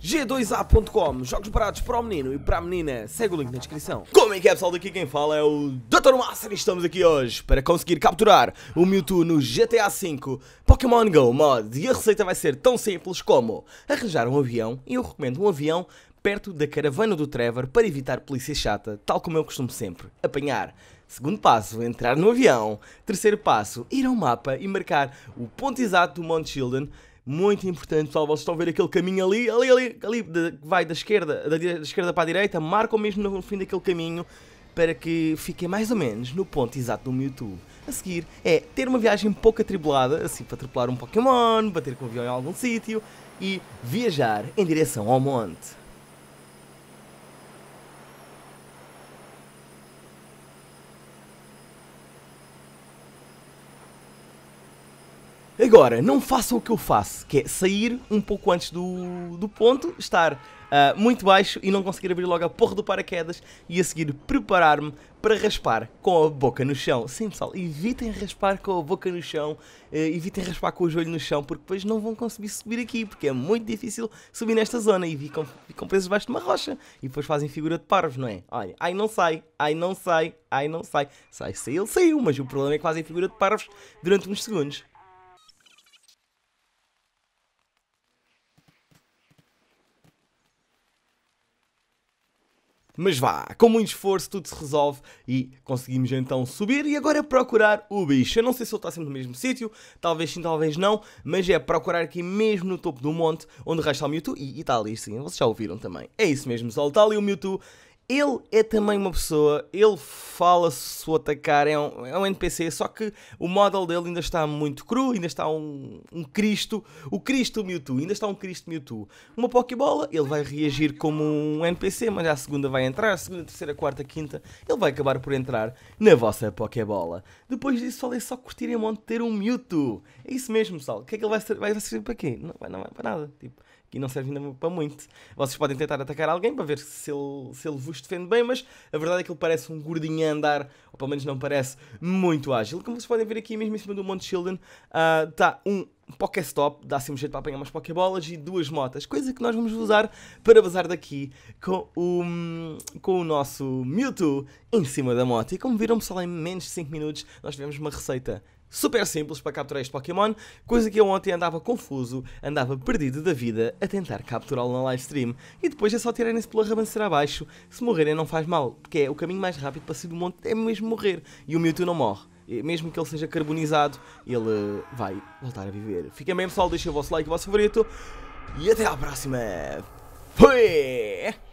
G2A.com, jogos baratos para o menino e para a menina, segue o link na descrição. Como é que é pessoal, daqui quem fala é o Dr. Master e estamos aqui hoje para conseguir capturar o Mewtwo no GTA V Pokémon GO mod e a receita vai ser tão simples como arranjar um avião e eu recomendo um avião perto da caravana do Trevor para evitar polícia chata, tal como eu costumo sempre, apanhar. Segundo passo, entrar no avião. Terceiro passo, ir ao mapa e marcar o ponto exato do Mount Children muito importante, pessoal. Vocês estão a ver aquele caminho ali, ali, ali, ali, que vai da esquerda, da, da esquerda para a direita, marcam mesmo no fim daquele caminho para que fiquem mais ou menos no ponto exato do YouTube A seguir é ter uma viagem pouco atribulada, assim para atropelar um Pokémon, bater com o avião em algum sítio e viajar em direção ao monte. Agora, não façam o que eu faço, que é sair um pouco antes do, do ponto, estar uh, muito baixo e não conseguir abrir logo a porra do paraquedas e a seguir preparar-me para raspar com a boca no chão. Sim, pessoal, evitem raspar com a boca no chão, uh, evitem raspar com o joelho no chão, porque depois não vão conseguir subir aqui, porque é muito difícil subir nesta zona e ficam, ficam presos debaixo de uma rocha e depois fazem figura de parvos, não é? Olha, ai não sai, ai não sai, ai não sai. Sai, saiu, saiu, mas o problema é que fazem figura de parvos durante uns segundos. Mas vá, com muito esforço tudo se resolve e conseguimos então subir e agora procurar o bicho. Eu não sei se ele está sempre no mesmo sítio, talvez sim, talvez não, mas é procurar aqui mesmo no topo do monte, onde resta o Mewtwo e, e está ali sim, vocês já ouviram também. É isso mesmo, só está ali o Mewtwo ele é também uma pessoa, ele fala se o atacar, é um, é um NPC, só que o model dele ainda está muito cru, ainda está um, um Cristo, o Cristo Mewtwo, ainda está um Cristo Mewtwo. Uma Pokébola, ele vai reagir como um NPC, mas à segunda vai entrar, a segunda, a terceira, a quarta, a quinta, ele vai acabar por entrar na vossa Pokébola. Depois disso, falei só é curtirem em monte de ter um Mewtwo. É isso mesmo, pessoal. O que é que ele vai ser? Vai servir para quê? Não vai, não vai para nada. Tipo, aqui não serve ainda para muito. Vocês podem tentar atacar alguém para ver se ele, se ele vos os defende bem, mas a verdade é que ele parece um gordinho a andar, ou pelo menos não parece muito ágil. Como vocês podem ver aqui, mesmo em cima do Monte Children, está ah, uh, um Pokéstop, dá-se assim um jeito para apanhar umas Pokébolas e duas motas, coisa que nós vamos usar para bazar daqui com o, com o nosso Mewtwo em cima da moto. E como viram, pessoal, em menos de 5 minutos nós tivemos uma receita super simples para capturar este Pokémon, coisa que eu ontem andava confuso, andava perdido da vida a tentar capturá-lo na livestream. E depois é só tirarem-se pela rabanceira abaixo, se morrerem não faz mal, porque é o caminho mais rápido para sair do monte é mesmo morrer, e o Mewtwo não morre. Mesmo que ele seja carbonizado, ele eh, vai voltar a viver. Fiquem bem pessoal, deixem o vosso like, o vosso favorito, e até à próxima! Fui!